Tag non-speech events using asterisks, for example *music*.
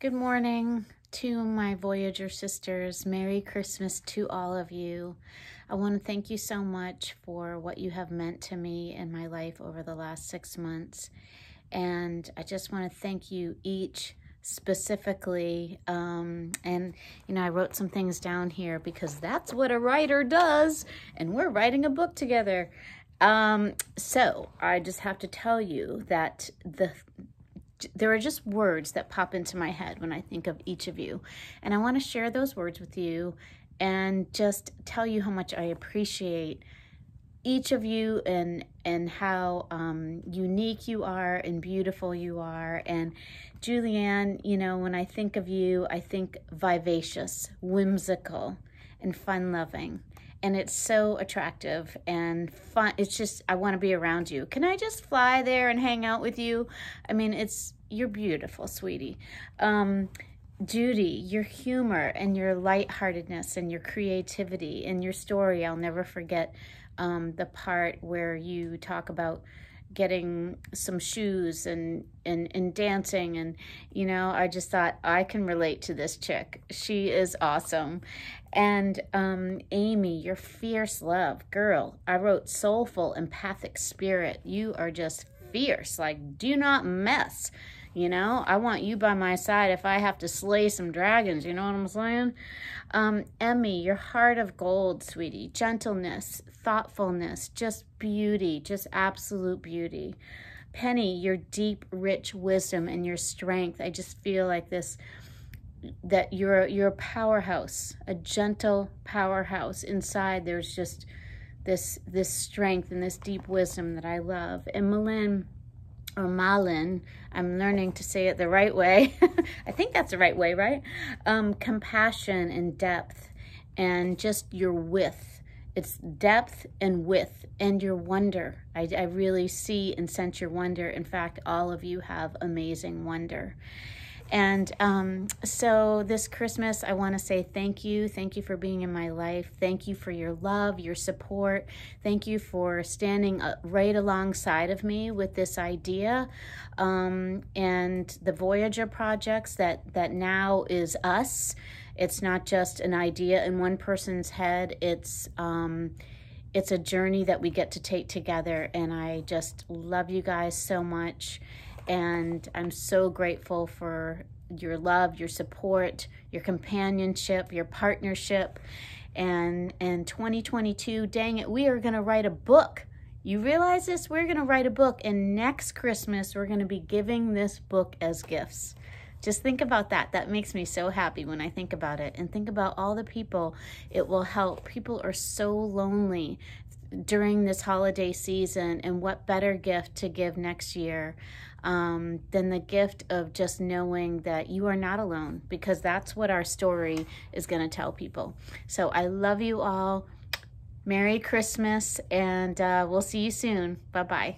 Good morning to my Voyager sisters. Merry Christmas to all of you. I want to thank you so much for what you have meant to me in my life over the last six months. And I just want to thank you each specifically. Um, and, you know, I wrote some things down here because that's what a writer does. And we're writing a book together. Um, so I just have to tell you that the there are just words that pop into my head when I think of each of you. And I want to share those words with you and just tell you how much I appreciate each of you and and how um, unique you are and beautiful you are. And Julianne, you know, when I think of you, I think vivacious, whimsical, and fun-loving and it's so attractive and fun. It's just, I want to be around you. Can I just fly there and hang out with you? I mean, it's, you're beautiful, sweetie. Um, Judy, your humor and your lightheartedness and your creativity and your story, I'll never forget um, the part where you talk about getting some shoes and, and, and dancing. And, you know, I just thought, I can relate to this chick. She is awesome. And um, Amy, your fierce love, girl, I wrote soulful, empathic spirit. You are just fierce. Like, do not mess. You know, I want you by my side if I have to slay some dragons. You know what I'm saying? Um, Emmy, your heart of gold, sweetie. Gentleness, thoughtfulness, just beauty, just absolute beauty. Penny, your deep, rich wisdom and your strength. I just feel like this that you're you're a powerhouse, a gentle powerhouse. Inside there's just this this strength and this deep wisdom that I love. And Malin, or oh, Malin, I'm learning to say it the right way. *laughs* I think that's the right way, right? Um, compassion and depth and just your width. It's depth and width and your wonder. I, I really see and sense your wonder. In fact, all of you have amazing wonder. And um, so this Christmas, I want to say thank you. Thank you for being in my life. Thank you for your love, your support. Thank you for standing uh, right alongside of me with this idea um, and the Voyager projects that, that now is us. It's not just an idea in one person's head. It's um, it's a journey that we get to take together. And I just love you guys so much. And I'm so grateful for your love, your support, your companionship, your partnership. And in 2022, dang it, we are going to write a book. You realize this? We're going to write a book. And next Christmas, we're going to be giving this book as gifts. Just think about that. That makes me so happy when I think about it. And think about all the people it will help. People are so lonely during this holiday season, and what better gift to give next year um, than the gift of just knowing that you are not alone because that's what our story is going to tell people. So I love you all. Merry Christmas, and uh, we'll see you soon. Bye bye.